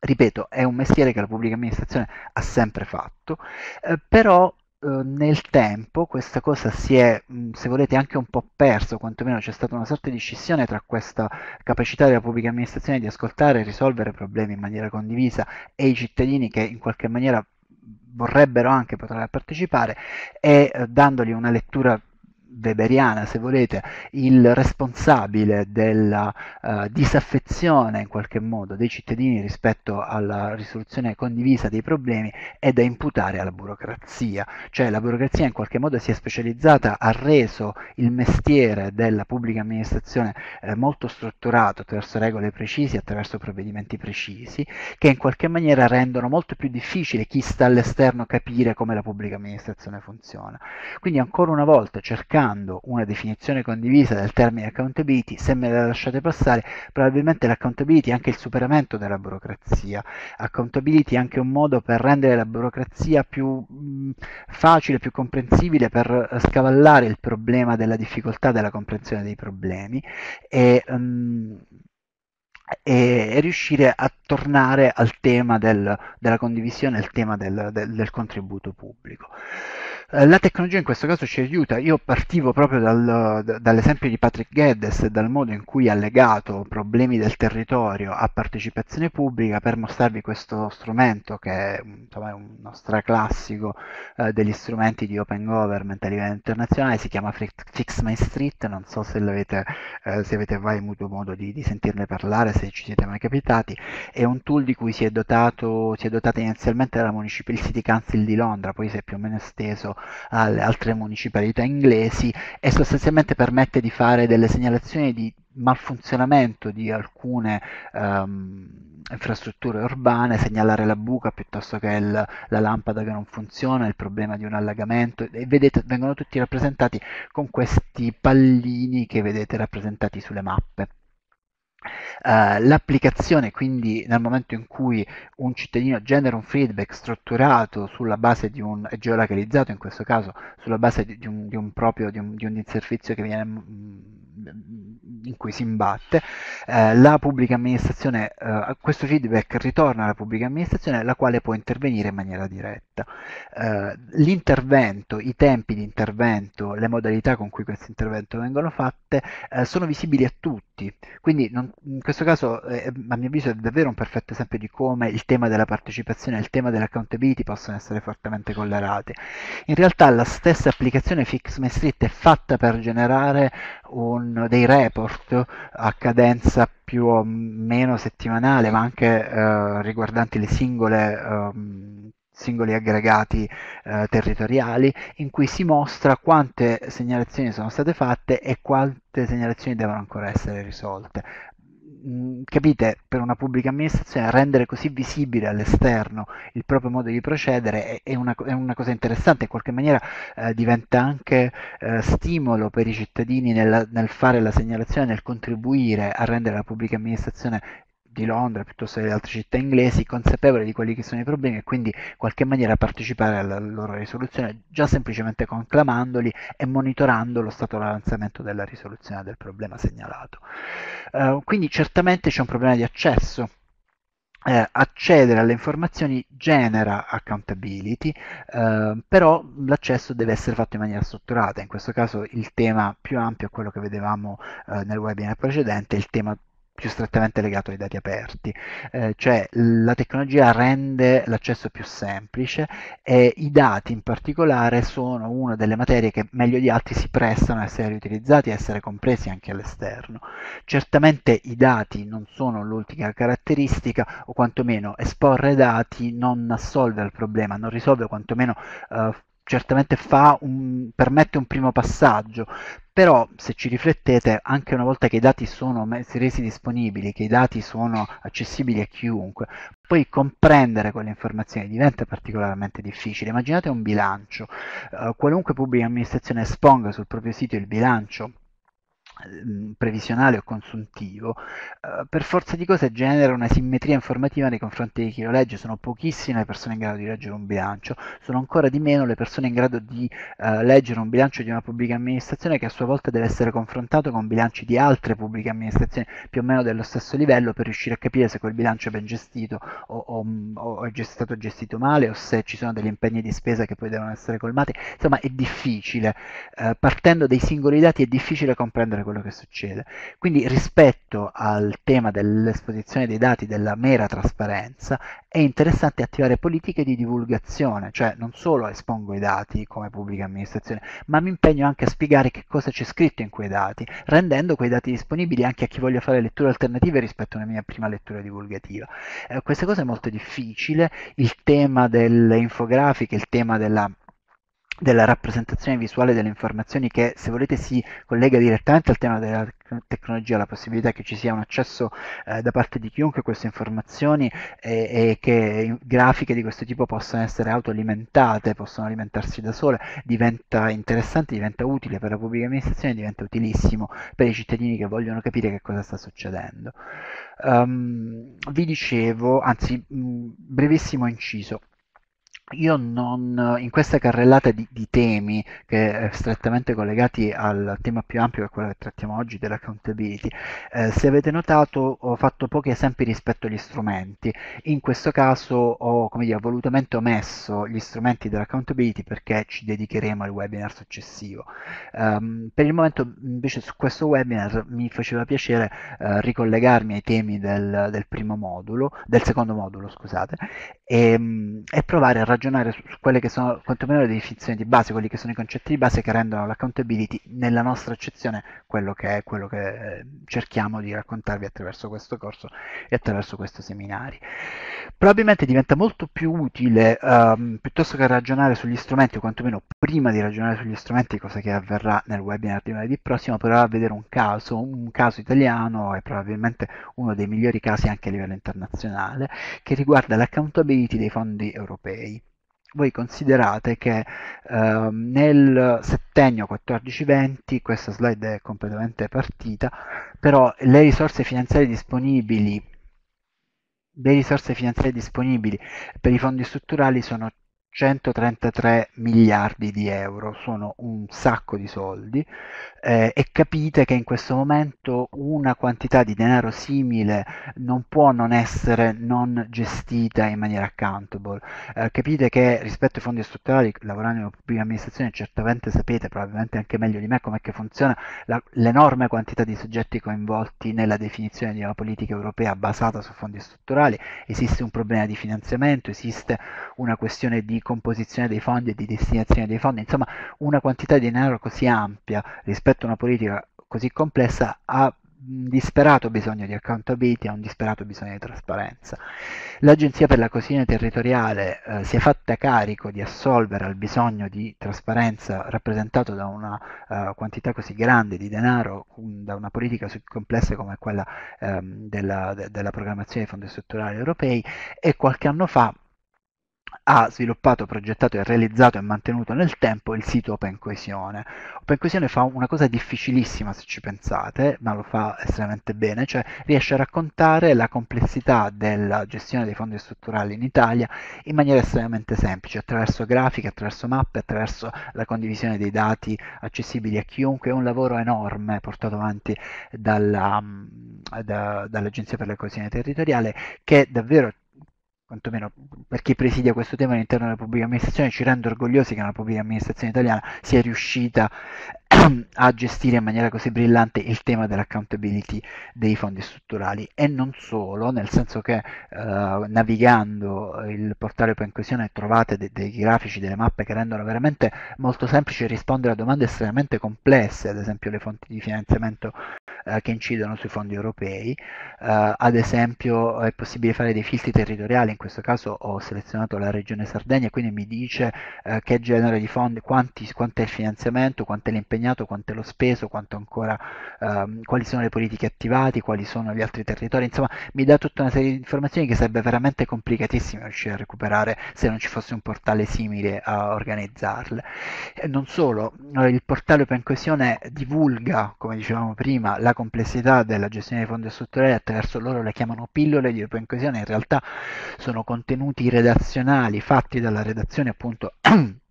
ripeto, è un mestiere che la pubblica amministrazione ha sempre fatto, eh, però eh, nel tempo questa cosa si è, se volete, anche un po' persa, quantomeno c'è stata una sorta di scissione tra questa capacità della pubblica amministrazione di ascoltare e risolvere problemi in maniera condivisa e i cittadini che in qualche maniera vorrebbero anche poter partecipare e eh, dandogli una lettura weberiana, se volete, il responsabile della uh, disaffezione in qualche modo dei cittadini rispetto alla risoluzione condivisa dei problemi è da imputare alla burocrazia, cioè la burocrazia in qualche modo si è specializzata, ha reso il mestiere della pubblica amministrazione eh, molto strutturato attraverso regole precise, attraverso provvedimenti precisi, che in qualche maniera rendono molto più difficile chi sta all'esterno capire come la pubblica amministrazione funziona. Quindi ancora una volta cercare cercando una definizione condivisa del termine accountability, se me la lasciate passare, probabilmente l'accountability è anche il superamento della burocrazia. Accountability è anche un modo per rendere la burocrazia più mh, mm, facile, più comprensibile, per eh, scavallare il problema della difficoltà della comprensione dei problemi. E, mh, mm, e, riuscire a tornare al tema del, della condivisione, al tema del, del, del contributo pubblico. Eh, la tecnologia in questo caso ci aiuta. Io partivo proprio dal, d- dall'esempio di Patrick Geddes e dal modo in cui ha legato problemi del territorio a partecipazione pubblica per mostrarvi questo strumento che insomma, è uno straclassico eh, degli strumenti di open government a livello internazionale, si chiama Fix My Street, non so se, eh, se avete mai avuto modo di, di, sentirne parlare, se ci siete mai capitati, è un tool di cui si è dotato, si è dotata inizialmente la Municipal City Council di Londra, poi si è più o meno esteso alle altre municipalità inglesi e sostanzialmente permette di fare delle segnalazioni di malfunzionamento di alcune um, infrastrutture urbane, segnalare la buca piuttosto che il, la lampada che non funziona, il problema di un allagamento e vedete vengono tutti rappresentati con questi pallini che vedete rappresentati sulle mappe. Eh, l'applicazione, quindi nel momento in cui un cittadino genera un feedback strutturato sulla base di un geolocalizzato, in questo caso sulla base di, di, un, di un, proprio di un, di un servizio che viene mm, in cui si imbatte, eh, la pubblica amministrazione, eh, questo feedback ritorna alla pubblica amministrazione la quale può intervenire in maniera diretta. Eh, l'intervento, i tempi di intervento, le modalità con cui questo intervento vengono fatte eh, sono visibili a tutti tutti. Quindi non, in questo caso, eh, eh, a mio avviso, è davvero un perfetto esempio di come il tema della partecipazione e il tema dell'accountability possono essere fortemente collerati. In realtà la stessa applicazione FixMyStreet è fatta per generare un, dei report a cadenza più o meno settimanale, ma anche eh, riguardanti le singole... Eh, singoli aggregati eh, territoriali in cui si mostra quante segnalazioni sono state fatte e quante segnalazioni devono ancora essere risolte. Mm, capite, per una pubblica amministrazione rendere così visibile all'esterno il proprio modo di procedere è, è, una, è una, cosa interessante, in qualche maniera eh, diventa anche eh, stimolo per i cittadini nel, nel fare la segnalazione, nel contribuire a rendere la pubblica amministrazione di Londra piuttosto che delle altre città inglesi, consapevoli di quelli che sono i problemi e quindi in qualche maniera partecipare alla loro risoluzione già semplicemente conclamandoli e monitorando lo stato d'avanzamento della risoluzione del problema segnalato. Uh, quindi certamente c'è un problema di accesso eh, accedere alle informazioni genera accountability, eh, però l'accesso deve essere fatto in maniera strutturata. In questo caso il tema più ampio è quello che vedevamo eh, nel webinar precedente, il tema più strettamente legato ai dati aperti, eh, cioè la tecnologia rende l'accesso più semplice e i dati in particolare sono una delle materie che meglio di altri si prestano a essere riutilizzati e a essere compresi anche all'esterno. Certamente i dati non sono l'ultima caratteristica o quantomeno esporre dati non assolve il problema, non risolve quantomeno eh, certamente un, permette un primo passaggio, però se ci riflettete anche una volta che i dati sono messi, resi disponibili, che i dati sono accessibili a chiunque, poi comprendere quelle informazioni diventa particolarmente difficile. Immaginate un bilancio, uh, qualunque pubblica amministrazione esponga sul proprio sito il bilancio Ehm, previsionale o consuntivo, eh, per forza di cose genera una simmetria informativa nei confronti di chi lo legge, sono pochissime le persone in grado di leggere un bilancio, sono ancora di meno le persone in grado di eh, leggere un bilancio di una pubblica amministrazione che a sua volta deve essere confrontato con bilanci di altre pubbliche amministrazioni più o meno dello stesso livello per riuscire a capire se quel bilancio è ben gestito o, o, mm, o è stato gestito male o se ci sono degli impegni di spesa che poi devono essere colmati, insomma è difficile, eh, partendo dai singoli dati è difficile comprendere quello che succede. Quindi rispetto al tema dell'esposizione dei dati, della mera trasparenza, è interessante attivare politiche di divulgazione, cioè non solo espongo i dati come pubblica amministrazione, ma mi impegno anche a spiegare che cosa c'è scritto in quei dati, rendendo quei dati disponibili anche a chi voglia fare letture alternative rispetto a una mia prima lettura divulgativa. Eh, questa cosa è molto difficile, il tema delle infografiche, il tema della della rappresentazione visuale delle informazioni che se volete si collega direttamente al tema della tecnologia, la possibilità che ci sia un accesso eh, da parte di chiunque a queste informazioni e, e, che grafiche di questo tipo possano essere autoalimentate, possono alimentarsi da sole, diventa interessante, diventa utile per la pubblica amministrazione, diventa utilissimo per i cittadini che vogliono capire che cosa sta succedendo. Um, vi dicevo, anzi, mh, mm, brevissimo inciso, io non, in questa carrellata di, di, temi che è eh, strettamente collegati al tema più ampio che è quello che trattiamo oggi dell'accountability, eh, se avete notato ho fatto pochi esempi rispetto agli strumenti, in questo caso ho dire, volutamente omesso gli strumenti dell'accountability perché ci dedicheremo al webinar successivo. Um, per il momento invece su questo webinar mi faceva piacere eh, ricollegarmi ai temi del, del, primo modulo, del secondo modulo scusate, e, ehm, e provare a ragionare ragionare su, su quelle che sono quantomeno le definizioni di base, quelli che sono i concetti di base che rendono l'accountability, nella nostra eccezione, quello che è quello che eh, cerchiamo di raccontarvi attraverso questo corso e attraverso questi seminari probabilmente diventa molto più utile um, piuttosto che ragionare sugli strumenti, o quantomeno prima di ragionare sugli strumenti, cosa che avverrà nel webinar di lunedì prossimo, provare a vedere un caso, un caso italiano e probabilmente uno dei migliori casi anche a livello internazionale, che riguarda l'accountability dei fondi europei voi considerate che eh, nel settennio 14-20, questa slide è completamente partita, però le risorse finanziarie disponibili le risorse finanziarie disponibili per i fondi strutturali sono 133 miliardi di euro, sono un sacco di soldi eh, e capite che in questo momento una quantità di denaro simile non può non essere non gestita in maniera accountable. Eh, capite che rispetto ai fondi strutturali, lavorando in pubblica amministrazione, certamente sapete, probabilmente anche meglio di me, come che funziona la, l'enorme quantità di soggetti coinvolti nella definizione di una politica europea basata su fondi strutturali. Esiste un problema di finanziamento, esiste una questione di composizione dei fondi e di destinazione dei fondi, insomma una quantità di denaro così ampia rispetto a una politica così complessa ha un disperato bisogno di accountability, ha un disperato bisogno di trasparenza. L'Agenzia per la coesione territoriale eh, si è fatta carico di assolvere al bisogno di trasparenza rappresentato da una eh, quantità così grande di denaro, un, da una politica complessa come quella ehm, della, de, della programmazione dei fondi strutturali europei e qualche anno fa ha sviluppato, progettato e realizzato e mantenuto nel tempo il sito Open Open OpenCoesione fa una cosa difficilissima se ci pensate, ma lo fa estremamente bene, cioè riesce a raccontare la complessità della gestione dei fondi strutturali in Italia in maniera estremamente semplice, attraverso grafiche, attraverso mappe, attraverso la condivisione dei dati accessibili a chiunque. È un lavoro enorme portato avanti dalla, mm, da, dall'Agenzia per la coesione territoriale che davvero quantomeno per chi presidia questo tema all'interno della pubblica amministrazione, ci rende orgogliosi che una pubblica amministrazione italiana sia riuscita a gestire in maniera così brillante il tema dell'accountability dei fondi strutturali e non solo, nel senso che eh, navigando il portale Open Coesione trovate de- dei grafici, delle mappe che rendono veramente molto semplice rispondere a domande estremamente complesse, ad esempio le fonti di finanziamento eh, che incidono sui fondi europei, eh, ad esempio è possibile fare dei filtri territoriali, in questo caso ho selezionato la regione Sardegna, quindi mi dice eh, che genere di fondi, quanti, quanto è il finanziamento, quanto è l'impegno guadagnato, quanto è lo speso, quanto ancora, ehm, quali sono le politiche attivate, quali sono gli altri territori, insomma mi dà tutta una serie di informazioni che sarebbe veramente complicatissimo riuscire a recuperare se non ci fosse un portale simile a organizzarle. E non solo, eh, il portale Open Coesione divulga, come dicevamo prima, la complessità della gestione dei fondi strutturali attraverso loro le chiamano pillole di Open Coesione, in realtà sono contenuti redazionali fatti dalla redazione appunto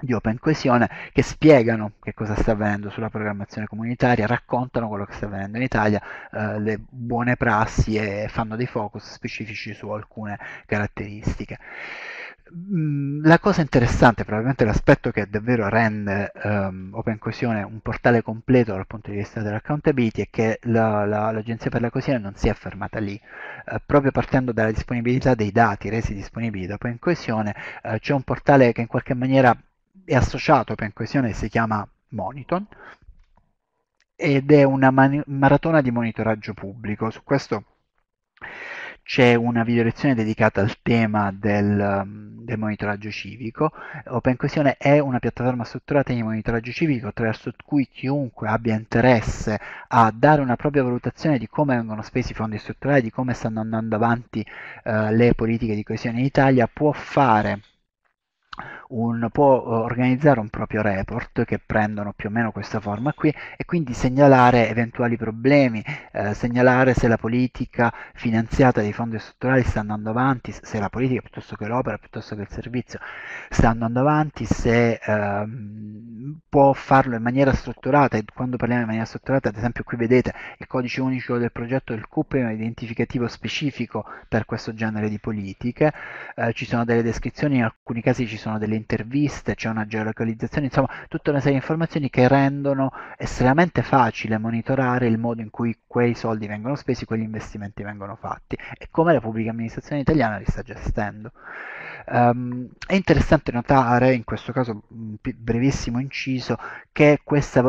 di open OpenQuestione che spiegano che cosa sta avvenendo sulla programmazione comunitaria, raccontano quello che sta avvenendo in Italia, eh, le buone prassi e fanno dei focus specifici su alcune caratteristiche. Mm, la cosa interessante, probabilmente l'aspetto che davvero rende um, ehm, OpenCoesione un portale completo dal punto di vista dell'accountability è che la, la, l'Agenzia per la coesione non si è fermata lì. Uh, proprio partendo dalla disponibilità dei dati resi disponibili da OpenCoesione, uh, eh, c'è un portale che in qualche maniera è associato a OpenCoesione si chiama Moniton ed è una man- maratona di monitoraggio pubblico. Su questo c'è una video lezione dedicata al tema del, um, del monitoraggio civico. Open OpenCoesione è una piattaforma strutturata di monitoraggio civico attraverso cui chiunque abbia interesse a dare una propria valutazione di come vengono spesi i fondi strutturali, di come stanno andando avanti eh, le politiche di coesione in Italia, può fare un, può eh, organizzare un proprio report che prendono più o meno questa forma qui e quindi segnalare eventuali problemi, eh, segnalare se la politica finanziata dai fondi strutturali sta andando avanti, se la politica piuttosto che l'opera, piuttosto che il servizio sta andando avanti, se eh, può farlo in maniera strutturata e quando parliamo in maniera strutturata ad esempio qui vedete il codice unico del progetto del CUP è un identificativo specifico per questo genere di politiche, eh, ci sono delle descrizioni, in alcuni casi ci sono delle delle interviste, c'è una geolocalizzazione, insomma tutta una serie di informazioni che rendono estremamente facile monitorare il modo in cui quei soldi vengono spesi, quegli investimenti vengono fatti e come la pubblica amministrazione italiana li sta gestendo. Um, è interessante notare, in questo caso un brevissimo inciso, che queste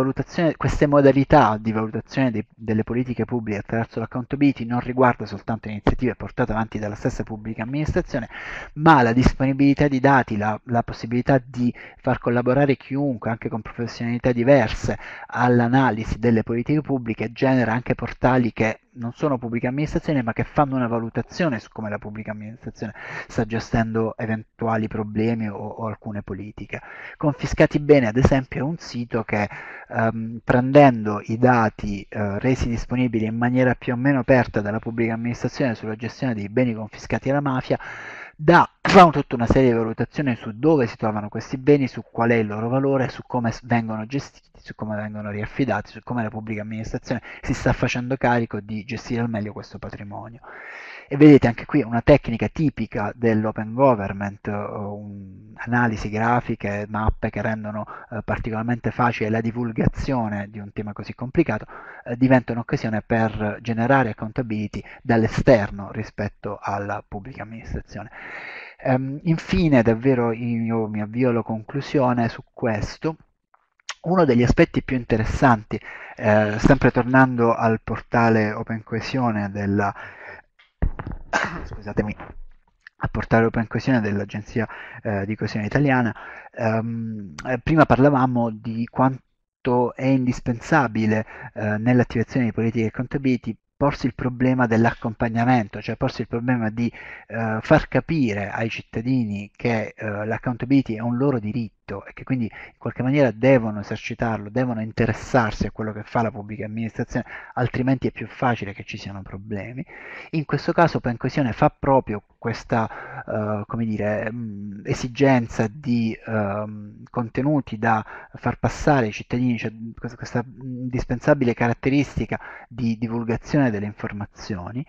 modalità di valutazione dei, delle politiche pubbliche attraverso l'accountability non riguarda soltanto iniziative portate avanti dalla stessa pubblica amministrazione, ma la disponibilità di dati, la, la possibilità di far collaborare chiunque, anche con professionalità diverse, all'analisi delle politiche pubbliche, genera anche portali che non sono pubbliche amministrazioni, ma che fanno una valutazione su come la pubblica amministrazione sta gestendo eventuali problemi o, o alcune politiche. Confiscati bene ad esempio è un sito che ehm, prendendo i dati eh, resi disponibili in maniera più o meno aperta dalla pubblica amministrazione sulla gestione dei beni confiscati alla mafia da tutta una serie di valutazioni su dove si trovano questi beni, su qual è il loro valore, su come vengono gestiti, su come vengono riaffidati, su come la pubblica amministrazione si sta facendo carico di gestire al meglio questo patrimonio. E vedete anche qui una tecnica tipica dell'open government, eh, un, analisi grafiche, mappe che rendono eh, particolarmente facile la divulgazione di un tema così complicato, eh, diventa un'occasione per generare accountability dall'esterno rispetto alla pubblica amministrazione. Ehm, infine, davvero io mi avvio alla conclusione su questo uno degli aspetti più interessanti, eh, sempre tornando al portale Open Coesione della scusatemi, a portare Open Coesione dell'Agenzia eh, di Coesione Italiana. Um, prima parlavamo di quanto è indispensabile eh, nell'attivazione di politiche e contability porsi il problema dell'accompagnamento, cioè porsi il problema di eh, far capire ai cittadini che eh, l'accountability è un loro diritto diritto e che quindi in qualche maniera devono esercitarlo, devono interessarsi a quello che fa la pubblica amministrazione, altrimenti è più facile che ci siano problemi. In questo caso Coesione fa proprio questa uh, come dire, mh, esigenza di uh, contenuti da far passare ai cittadini, cioè questa, questa indispensabile caratteristica di divulgazione delle informazioni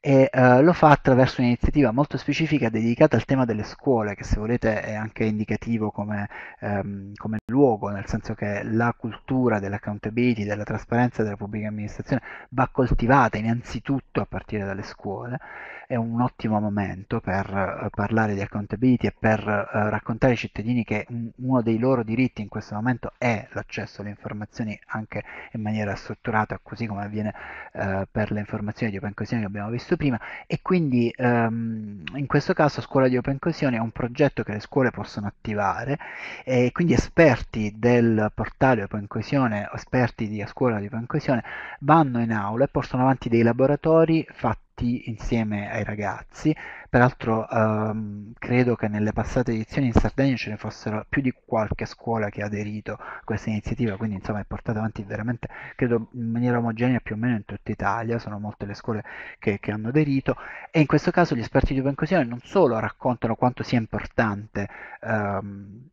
e uh, lo fa attraverso un'iniziativa molto specifica dedicata al tema delle scuole, che se volete è anche indicativo come ehm, come luogo, nel senso che la cultura dell'accountability, della trasparenza della pubblica amministrazione va coltivata innanzitutto a partire dalle scuole è un ottimo momento per eh, parlare di accountability e per eh, raccontare ai cittadini che uno dei loro diritti in questo momento è l'accesso alle informazioni anche in maniera strutturata, così come avviene eh, per le informazioni di Open Coesione che abbiamo visto prima e quindi ehm, in questo caso Scuola di Open Coesione è un progetto che le scuole possono attivare e quindi esperti del portale Open Coesione, esperti di scuola di Open Coesione vanno in aula e portano avanti dei laboratori fatti tutti insieme ai ragazzi. Peraltro ehm, credo che nelle passate edizioni in Sardegna ce ne fossero più di qualche scuola che ha aderito a questa iniziativa, quindi insomma è portata avanti veramente, credo, in maniera omogenea più o meno in tutta Italia, sono molte le scuole che, che hanno aderito e in questo caso gli esperti di Open non solo raccontano quanto sia importante ehm,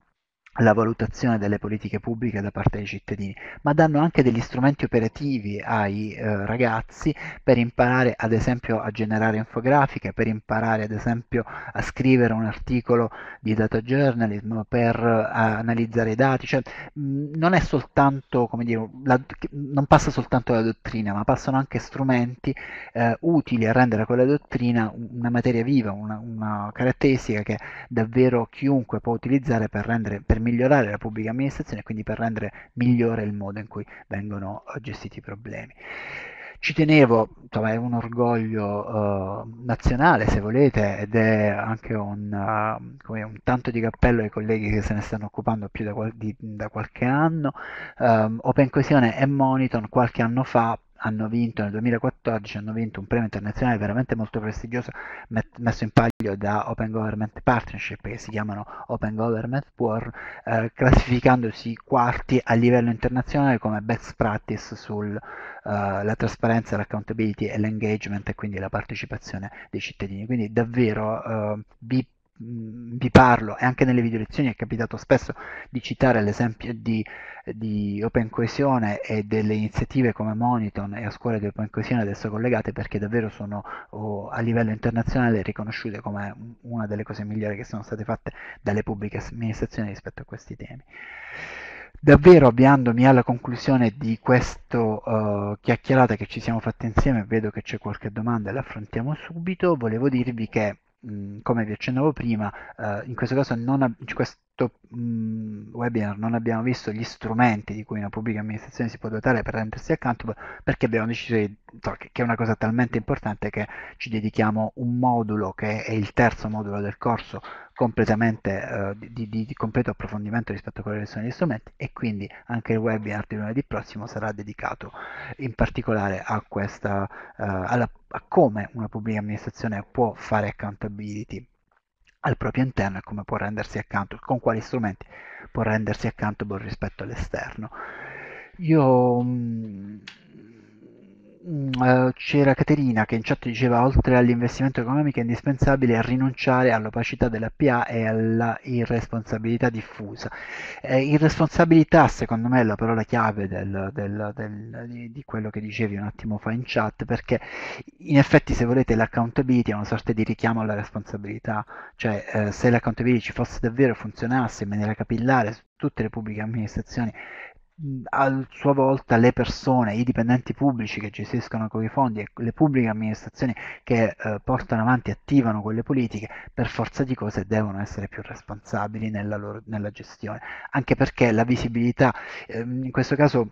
la valutazione delle politiche pubbliche da parte dei cittadini, ma danno anche degli strumenti operativi ai eh, ragazzi per imparare ad esempio a generare infografiche, per imparare ad esempio a scrivere un articolo di data journalism, per eh, analizzare i dati, cioè mh, mm, non, dire, la, non passa soltanto la dottrina, ma passano anche strumenti eh, utili a rendere quella dottrina una materia viva, una, una, caratteristica che davvero chiunque può utilizzare per rendere per migliorare migliorare la pubblica amministrazione e quindi per rendere migliore il modo in cui vengono eh, gestiti i problemi ci tenevo, insomma è un orgoglio uh, nazionale se volete ed è anche un, uh, un, tanto di cappello ai colleghi che se ne stanno occupando più da, qual- di, da qualche anno. Um, Open Coesione e Moniton qualche anno fa hanno vinto nel 2014 hanno vinto un premio internazionale veramente molto prestigioso met- messo in palio da Open Government Partnership che si chiamano Open Government War eh, classificandosi quarti a livello internazionale come best practice sulla eh, trasparenza, l'accountability e l'engagement e quindi la partecipazione dei cittadini quindi davvero eh, vi Mm, vi parlo, e anche nelle video lezioni è capitato spesso di citare l'esempio di, di Open Coesione e delle iniziative come Moniton e a scuole di Open Coesione adesso collegate perché davvero sono oh, a livello internazionale riconosciute come una delle cose migliori che sono state fatte dalle pubbliche amministrazioni rispetto a questi temi davvero avviandomi alla conclusione di questa uh, eh, chiacchierata che ci siamo fatte insieme, vedo che c'è qualche domanda e l'affrontiamo subito, volevo dirvi che come vi accennavo prima, eh, in questo caso non in questo mh, webinar non abbiamo visto gli strumenti di cui una pubblica amministrazione si può dotare per rendersi accountable perché abbiamo deciso di, che è una cosa talmente importante che ci dedichiamo un modulo che è il terzo modulo del corso completamente uh, di, di, di, completo approfondimento rispetto a quelle che sono gli strumenti e quindi anche il webinar di lunedì prossimo sarà dedicato in particolare a, questa, uh, alla, a come una pubblica amministrazione può fare accountability al proprio interno e come può rendersi accanto con quali strumenti può rendersi accountable rispetto all'esterno. Io mh, mm, Mm, eh, c'era Caterina che in chat diceva oltre all'investimento economico è indispensabile rinunciare all'opacità della PA e alla irresponsabilità diffusa. Eh, irresponsabilità secondo me è la parola chiave del, del, del, di, di quello che dicevi un attimo fa in chat perché in effetti se volete l'accountability è una sorta di richiamo alla responsabilità, cioè eh, se l'accountability ci fosse davvero funzionasse in maniera capillare su tutte le pubbliche amministrazioni Mhmm, a sua volta le persone, i dipendenti pubblici che gestiscono quei fondi e le pubbliche amministrazioni che eh, portano avanti e attivano quelle politiche, per forza di cose devono essere più responsabili nella, loro, nella gestione, anche perché la visibilità, ehm, in questo caso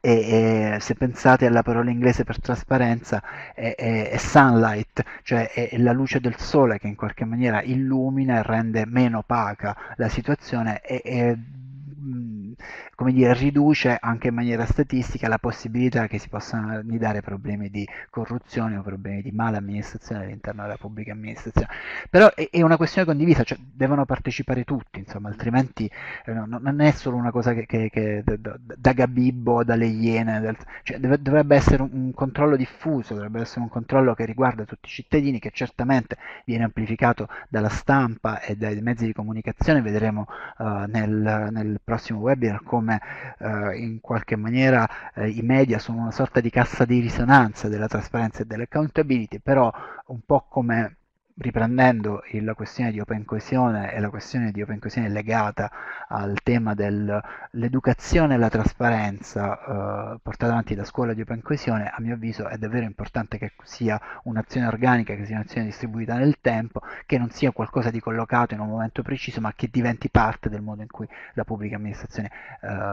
e, e, se pensate alla parola inglese per trasparenza è, è, è sunlight, cioè è, è, la luce del sole che in qualche maniera illumina e rende meno opaca la situazione e, mhmm, come dire, riduce anche in maniera statistica la possibilità che si possano annidare problemi di corruzione o problemi di mala amministrazione all'interno della pubblica amministrazione. Però è, è una questione condivisa, cioè devono partecipare tutti, insomma, altrimenti eh, no, non è solo una cosa che, che, che da, da, Gabibbo, dalle Iene, dal, cioè deve, dovrebbe essere un, un controllo diffuso, dovrebbe essere un controllo che riguarda tutti i cittadini, che certamente viene amplificato dalla stampa e dai mezzi di comunicazione, vedremo uh, nel, nel prossimo webinar come come eh, in qualche maniera eh, i media sono una sorta di cassa di risonanza della trasparenza e dell'accountability, però un po' come riprendendo il, la questione di Open Coesione e la questione di Open Coesione legata al tema dell'educazione e la trasparenza eh, portata avanti da scuola di Open Coesione, a mio avviso è davvero importante che sia un'azione organica, che sia un'azione distribuita nel tempo, che non sia qualcosa di collocato in un momento preciso, ma che diventi parte del modo in cui la pubblica amministrazione eh,